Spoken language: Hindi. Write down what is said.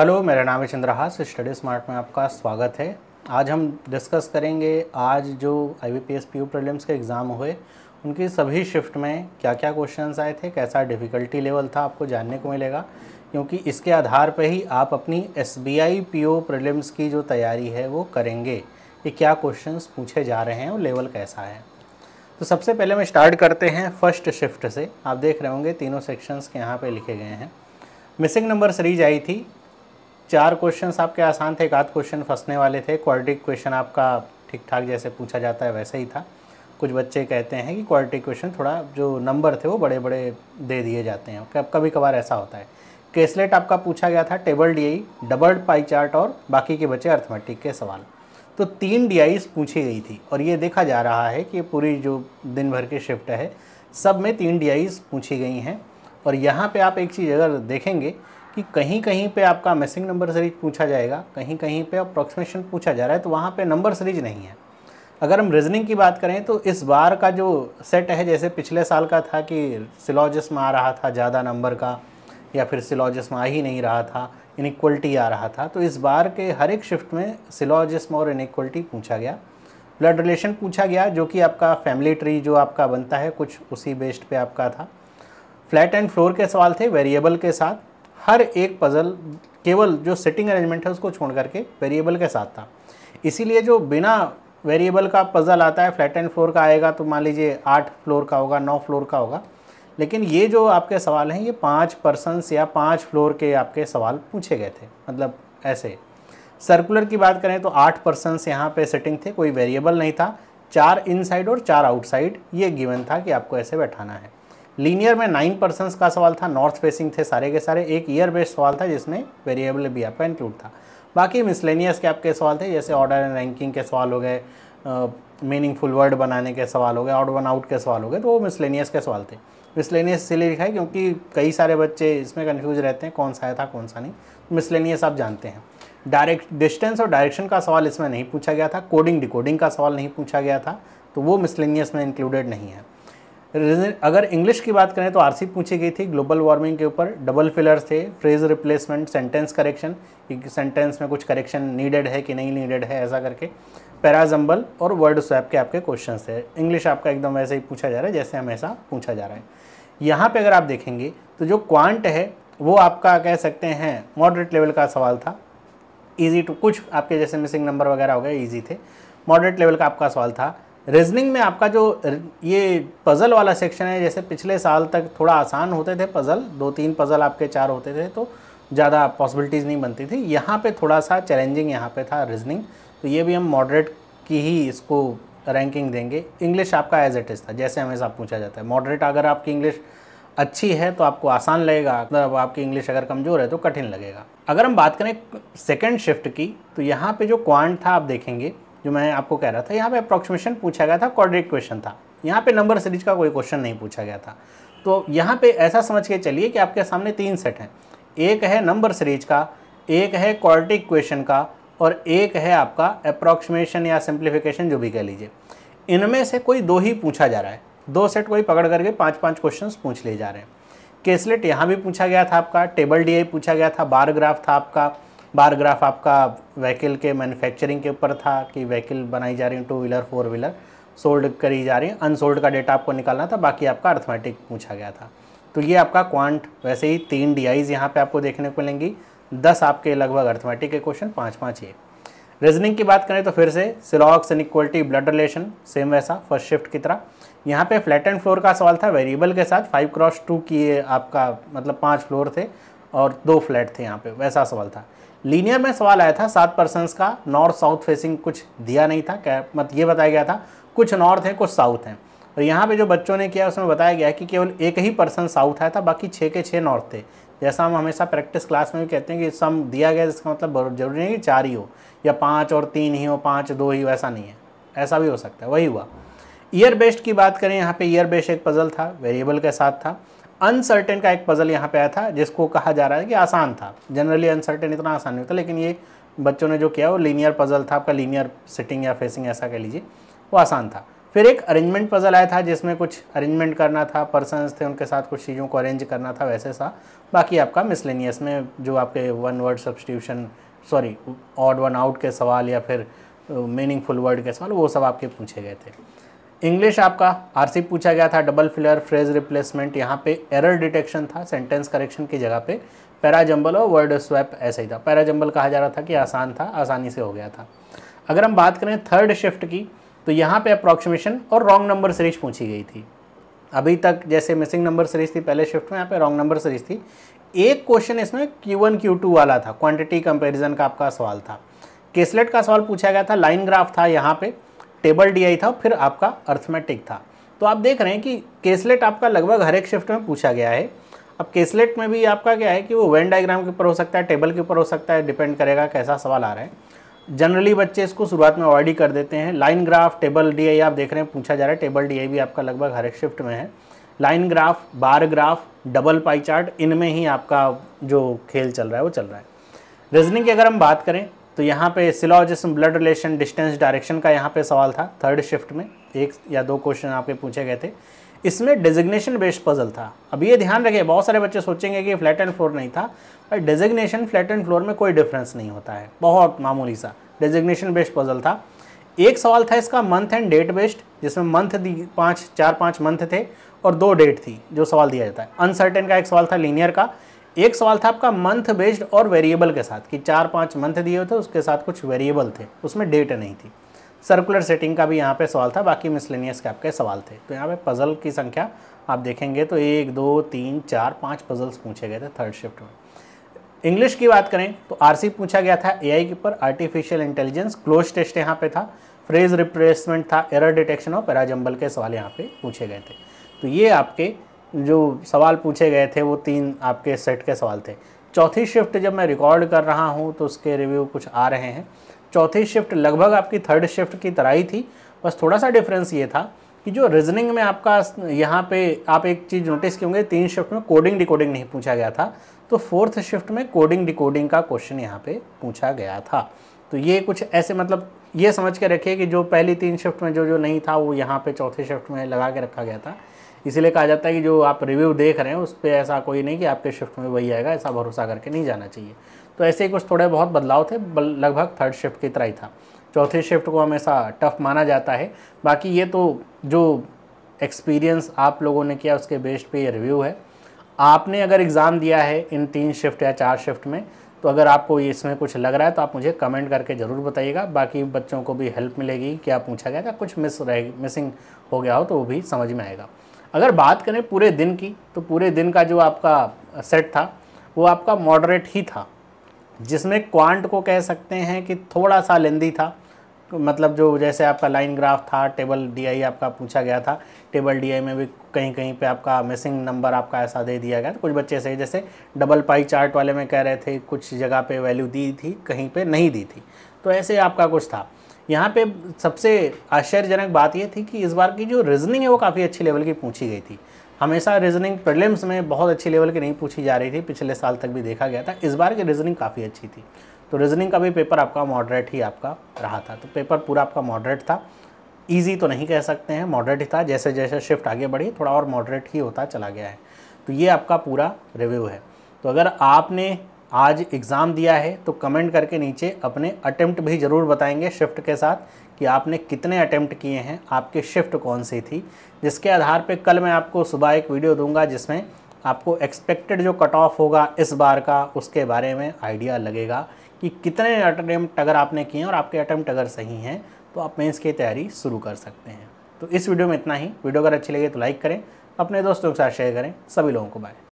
हेलो मेरा नाम है चंद्रहास स्टडी स्मार्ट में आपका स्वागत है आज हम डिस्कस करेंगे आज जो I B P S P problems के एग्ज़ाम हुए उनकी सभी शिफ्ट में क्या क्या क्वेश्चंस आए थे कैसा डिफ़िकल्टी लेवल था आपको जानने को मिलेगा क्योंकि इसके आधार पर ही आप अपनी S B I P O problems की जो तैयारी है वो करेंगे कि क्या क्वेश्चन पूछे जा रहे हैं और लेवल कैसा है तो सबसे पहले हम स्टार्ट करते हैं फर्स्ट शिफ्ट से आप देख रहे होंगे तीनों सेक्शंस के यहाँ पर लिखे गए हैं मिसिंग नंबर सीरीज आई थी चार क्वेश्चंस आपके आसान थे एक आध क्वेश्चन फंसने वाले थे क्वालिटी क्वेश्चन आपका ठीक ठाक जैसे पूछा जाता है वैसे ही था कुछ बच्चे कहते हैं कि क्वालिटी क्वेश्चन थोड़ा जो नंबर थे वो बड़े बड़े दे दिए जाते हैं कभी कभार ऐसा होता है केसलेट आपका पूछा गया था table D I double pie chart और बाकी के बचे अर्थमेटिक के सवाल तो तीन डी पूछी गई थी और ये देखा जा रहा है कि पूरी जो दिन भर की शिफ्ट है सब में तीन डी पूछी गई हैं और यहाँ पे आप एक चीज़ अगर देखेंगे कि कहीं कहीं पे आपका मिसिंग नंबर सीरीज पूछा जाएगा कहीं कहीं पे अप्रोक्सीमेशन पूछा जा रहा है तो वहाँ पे नंबर सीरीज नहीं है अगर हम रीजनिंग की बात करें तो इस बार का जो सेट है जैसे पिछले साल का था कि सिलॉजिस में आ रहा था ज़्यादा नंबर का या फिर सिलॉजिस में आ ही नहीं रहा था इनिक्वलिटी आ रहा था तो इस बार के हर एक शिफ्ट में सिलॉजिस्म और इनिक्वलिटी पूछा गया ब्लड रिलेशन पूछा गया जो कि आपका फैमिली ट्री जो आपका बनता है कुछ उसी बेस्ड पे आपका था फ्लैट एंड फ्लोर के सवाल थे वेरिएबल के साथ हर एक पज़ल केवल जो सेटिंग अरेंजमेंट है उसको छोड़ करके वेरिएबल के साथ था इसीलिए जो बिना वेरिएबल का पज़ल आता है फ्लैट एंड फ्लोर का आएगा तो मान लीजिए आठ फ्लोर का होगा नौ फ्लोर का होगा लेकिन ये जो आपके सवाल हैं ये पाँच पर्सनस या पाँच फ्लोर के आपके सवाल पूछे गए थे मतलब ऐसे सर्कुलर की बात करें तो आठ पर्सनस यहाँ पे सेटिंग थे कोई वेरिएबल नहीं था चार इनसाइड और चार आउटसाइड ये गिवन था कि आपको ऐसे बैठाना है लीनियर में नाइन पर्सनस का सवाल था नॉर्थ फेसिंग थे सारे के सारे एक ईयर बेस्ड सवाल था जिसमें वेरिएबल भी आपका इंक्लूड था बाकी मिसलेनियस के आपके सवाल थे जैसे ऑर्डर एंड रैंकिंग के सवाल हो गए मीनिंगफुल वर्ड बनाने के सवाल हो गए आउट वन आउट के सवाल हो गए तो वो मिसलेनियस के सवाल थे मिसलेनियस इसलिए लिखा है क्योंकि कई सारे बच्चे इसमें कन्फ्यूज रहते हैं कौन सा आया था कौन सा नहीं मिसलेनियस तो आप जानते हैं डायरेक्ट डिस्टेंस और डायरेक्शन का सवाल इसमें नहीं पूछा गया था कोडिंग डिकोडिंग का सवाल नहीं पूछा गया था तो वो मिसलेनियस में इंक्लूडेड नहीं है रीजन अगर इंग्लिश की बात करें तो आरसी पूछी गई थी ग्लोबल वार्मिंग के ऊपर डबल फिलर्स थे फ्रेज रिप्लेसमेंट सेंटेंस करेक्शन कि सेंटेंस में कुछ करेक्शन नीडेड है कि नहीं नीडेड है ऐसा करके पैराजम्बल और वर्ड स्वैप के आपके क्वेश्चन थे इंग्लिश आपका एकदम वैसे ही पूछा जा रहा है जैसे हमेशा पूछा जा रहा है यहाँ पर अगर आप देखेंगे तो जो क्वांट है वो आपका कह सकते हैं मॉडरेट लेवल का सवाल था ईजी टू कुछ आपके जैसे मिसिंग नंबर वगैरह हो गए ईजी थे मॉडरेट लेवल का आपका सवाल था रीजनिंग में आपका जो ये पज़ल वाला सेक्शन है जैसे पिछले साल तक थोड़ा आसान होते थे पज़ल दो तीन पज़ल आपके चार होते थे तो ज़्यादा पॉसिबिलिटीज़ नहीं बनती थी यहाँ पे थोड़ा सा चैलेंजिंग यहाँ पे था रीजनिंग तो ये भी हम मॉडरेट की ही इसको रैंकिंग देंगे इंग्लिश आपका एज इट इज़ था जैसे हमेशा पूछा जाता है मॉडरेट अगर आपकी इंग्लिश अच्छी है तो आपको आसान लगेगा मतलब आपकी इंग्लिश अगर कमज़ोर है तो कठिन लगेगा अगर हम बात करें सेकेंड शिफ्ट की तो यहाँ पर जो क्वांट था आप देखेंगे जो मैं आपको कह रहा था यहाँ पे अप्रोक्सीमेशन पूछा गया था कॉर्डिनेट क्वेश्चन था यहाँ पे नंबर सीरीज का कोई क्वेश्चन नहीं पूछा गया था तो यहाँ पे ऐसा समझ के चलिए कि आपके सामने तीन सेट हैं एक है नंबर सीरीज का एक है क्वार्टिक क्वेश्चन का और एक है आपका अप्रोक्सीमेशन या सिंप्लीफिकेशन जो भी कह लीजिए इनमें से कोई दो ही पूछा जा रहा है दो सेट कोई पकड़ करके पाँच पाँच क्वेश्चन पूछ लिए जा रहे हैं केसलेट यहाँ भी पूछा गया था आपका टेबल डी पूछा गया था बार ग्राफ था आपका बार ग्राफ आपका व्हीकल के मैन्युफैक्चरिंग के ऊपर था कि व्हीकल बनाई जा रही है two wheeler four wheeler sold करी जा रही है अनसोल्ड का डेटा आपको निकालना था बाकी आपका अर्थमेटिक पूछा गया था तो ये आपका क्वांट वैसे ही तीन डी आईज यहाँ पर आपको देखने को मिलेंगी दस आपके लगभग अर्थमेटिक के क्वेश्चन पाँच पाँच ये रीजनिंग की बात करें तो फिर से सिलॉक्स इक्वलिटी ब्लड रिलेशन सेम वैसा फर्स्ट शिफ्ट की तरह यहाँ पे फ्लैट एंड फ्लोर का सवाल था वेरिएबल के साथ फाइव क्रॉस टू की आपका मतलब पाँच फ्लोर थे और दो फ्लैट थे यहाँ पे वैसा सवाल था लीनियर में सवाल आया था सात पर्सनस का नॉर्थ साउथ फेसिंग कुछ दिया नहीं था क्या मत ये बताया गया था कुछ नॉर्थ हैं कुछ साउथ हैं और यहाँ पे जो बच्चों ने किया उसमें बताया गया कि केवल एक ही पर्सन साउथ आया था बाकी छः के छः नॉर्थ थे जैसा हम हमेशा प्रैक्टिस क्लास में भी कहते हैं कि सम दिया गया जिसका मतलब जरूरी नहीं कि चार ही हो या पाँच और तीन ही हो पाँच दो ही हो नहीं है ऐसा भी हो सकता है वही हुआ ईयर बेस्ड की बात करें यहाँ पे ईयर बेस्ड एक पजल था वेरिएबल के साथ था अनसर्टेन का एक पज़ल यहाँ पे आया था जिसको कहा जा रहा है कि आसान था जनरली अनसर्टेन इतना आसान नहीं होता लेकिन ये बच्चों ने जो किया वो लीनियर पज़ल था आपका लीनियर सिटिंग या फेसिंग ऐसा कह लीजिए वो आसान था फिर एक अरेंजमेंट पज़ल आया था जिसमें कुछ अरेंजमेंट करना था पर्सनस थे उनके साथ कुछ चीज़ों को अरेंज करना था वैसे सा बाकी आपका मिसलेनियस में जो आपके one word substitution sorry odd one out के सवाल या फिर मीनिंगफुल वर्ड के सवाल वो सब आपके पूछे गए थे इंग्लिश आपका आरसी पूछा गया था डबल फिलर फ्रेज रिप्लेसमेंट यहाँ पे एरर डिटेक्शन था सेंटेंस करेक्शन की जगह पे पैराजम्बल और वर्ड स्वैप ऐसे ही था पैराजम्बल कहा जा रहा था कि आसान था आसानी से हो गया था अगर हम बात करें थर्ड शिफ्ट की तो यहाँ पे अप्रॉक्सीमेशन और रॉन्ग नंबर सीरीज पूछी गई थी अभी तक जैसे मिसिंग नंबर सीरीज थी पहले शिफ्ट में यहाँ पे रॉन्ग नंबर सीरीज थी एक क्वेश्चन इसमें Q1 Q2 वाला था क्वांटिटी कंपैरिजन का आपका सवाल था केसलेट का सवाल पूछा गया था लाइन ग्राफ था यहाँ पे टेबल डीआई था फिर आपका अर्थमेटिक था तो आप देख रहे हैं कि केसलेट आपका लगभग हर एक शिफ्ट में पूछा गया है अब केसलेट में भी आपका क्या है कि वो वेन डायग्राम के ऊपर हो सकता है टेबल के ऊपर हो सकता है डिपेंड करेगा कैसा सवाल आ रहा है जनरली बच्चे इसको शुरुआत में अवॉइड ही कर देते हैं लाइन ग्राफ टेबल डी आप देख रहे हैं पूछा जा रहा है टेबल डी भी आपका लगभग हर एक शिफ्ट में है line graph bar graph double pie chart इनमें ही आपका जो खेल चल रहा है वो चल रहा है रीजनिंग की अगर हम बात करें तो यहाँ पे syllogism blood relation distance direction का यहाँ पे सवाल था थर्ड शिफ्ट में एक या दो क्वेश्चन आपके पूछे गए थे इसमें डेजिग्नेशन बेस्ड पजल था अब ये ध्यान रखिए बहुत सारे बच्चे सोचेंगे कि फ्लैट एंड फ्लोर नहीं था पर डेजिग्नेशन फ्लैट एंड फ्लोर में कोई डिफरेंस नहीं होता है बहुत मामूली सा डेजिग्नेशन बेस्ड पजल था एक सवाल था इसका मंथ एंड डेट बेस्ड जिसमें मंथ दी पाँच चार पाँच मंथ थे और दो डेट थी जो सवाल दिया जाता है अनसर्टेन का एक सवाल था लीनियर का एक सवाल था आपका मंथ बेस्ड और वेरिएबल के साथ कि चार पाँच मंथ दिए थे उसके साथ कुछ वेरिएबल थे उसमें डेट नहीं थी सर्कुलर सेटिंग का भी यहाँ पे सवाल था बाकी मिसलेनियस के आपके सवाल थे तो यहाँ पे पज़ल की संख्या आप देखेंगे तो एक दो तीन चार पाँच पज़ल्स पूछे गए थे थर्ड शिफ्ट में इंग्लिश की बात करें तो आर पूछा गया था आई के ऊपर आर्टिफिशियल इंटेलिजेंस क्लोज टेस्ट यहाँ पे था फ्रेज रिप्लेसमेंट था एरर डिटेक्शन और पैराजम्बल के सवाल यहाँ पे पूछे गए थे तो ये आपके जो सवाल पूछे गए थे वो तीन आपके सेट के सवाल थे चौथी शिफ्ट जब मैं रिकॉर्ड कर रहा हूँ तो उसके रिव्यू कुछ आ रहे हैं चौथी शिफ्ट लगभग आपकी थर्ड शिफ्ट की तरह ही थी बस थोड़ा सा डिफरेंस ये था कि जो रीजनिंग में आपका यहाँ पे आप एक चीज़ नोटिस किए होंगे तीन शिफ्ट में कोडिंग डिकोडिंग नहीं पूछा गया था तो फोर्थ शिफ्ट में कोडिंग डिकोडिंग का क्वेश्चन यहाँ पे पूछा गया था तो ये कुछ ऐसे मतलब ये समझ के रखिए कि जो पहली तीन शिफ्ट में जो जो नहीं था वो यहाँ पे चौथे शिफ्ट में लगा के रखा गया था इसीलिए कहा जाता है कि जो आप रिव्यू देख रहे हैं उस पर ऐसा कोई नहीं कि आपके शिफ्ट में वही आएगा ऐसा भरोसा करके नहीं जाना चाहिए तो ऐसे ही कुछ थोड़े बहुत बदलाव थे लगभग थर्ड शिफ्ट की तरह ही था चौथे शिफ्ट को हमेशा टफ माना जाता है बाकी ये तो जो एक्सपीरियंस आप लोगों ने किया उसके बेस्ड पे ये रिव्यू है आपने अगर एग्ज़ाम दिया है इन तीन शिफ्ट या चार शिफ्ट में तो अगर आपको इसमें कुछ लग रहा है तो आप मुझे कमेंट करके ज़रूर बताइएगा बाकी बच्चों को भी हेल्प मिलेगी क्या पूछा गया था कुछ मिस रहे मिसिंग हो गया हो तो वो भी समझ में आएगा अगर बात करें पूरे दिन की तो पूरे दिन का जो आपका सेट था वो आपका मॉडरेट ही था जिसमें क्वांट को कह सकते हैं कि थोड़ा सा लेंदी था तो मतलब जो जैसे आपका लाइन ग्राफ था टेबल डीआई आपका पूछा गया था टेबल डीआई में भी कहीं कहीं पे आपका मिसिंग नंबर आपका ऐसा दे दिया गया कुछ बच्चे से जैसे डबल पाई चार्ट वाले में कह रहे थे कुछ जगह पे वैल्यू दी थी कहीं पे नहीं दी थी तो ऐसे आपका कुछ था यहाँ पे सबसे आश्चर्यजनक बात यह थी कि इस बार की जो रीजनिंग है वो काफ़ी अच्छी लेवल की पूछी गई थी हमेशा रीजनिंग प्रॉब्लम्स में बहुत अच्छी लेवल की नहीं पूछी जा रही थी पिछले साल तक भी देखा गया था इस बार की रीजनिंग काफ़ी अच्छी थी तो रीजनिंग का भी पेपर आपका मॉडरेट ही आपका रहा था तो पेपर पूरा आपका मॉडरेट था ईजी तो नहीं कह सकते हैं मॉडरेट ही था जैसे जैसे शिफ्ट आगे बढ़ी थोड़ा और मॉडरेट ही होता चला गया है तो ये आपका पूरा रिव्यू है तो अगर आपने आज एग्ज़ाम दिया है तो कमेंट करके नीचे अपने अटैम्प्ट भी ज़रूर बताएंगे शिफ्ट के साथ कि आपने कितने अटैम्प्ट किए हैं आपके शिफ्ट कौन सी थी जिसके आधार पे कल मैं आपको सुबह एक वीडियो दूंगा जिसमें आपको एक्सपेक्टेड जो कट ऑफ होगा इस बार का उसके बारे में आइडिया लगेगा कि कितने अटैम्प्ट अगर आपने किए और आपके अटैम्प्ट अगर सही हैं तो आप मेन्स की तैयारी शुरू कर सकते हैं तो इस वीडियो में इतना ही वीडियो अगर अच्छी लगे तो लाइक करें अपने दोस्तों के साथ शेयर करें सभी लोगों को बाय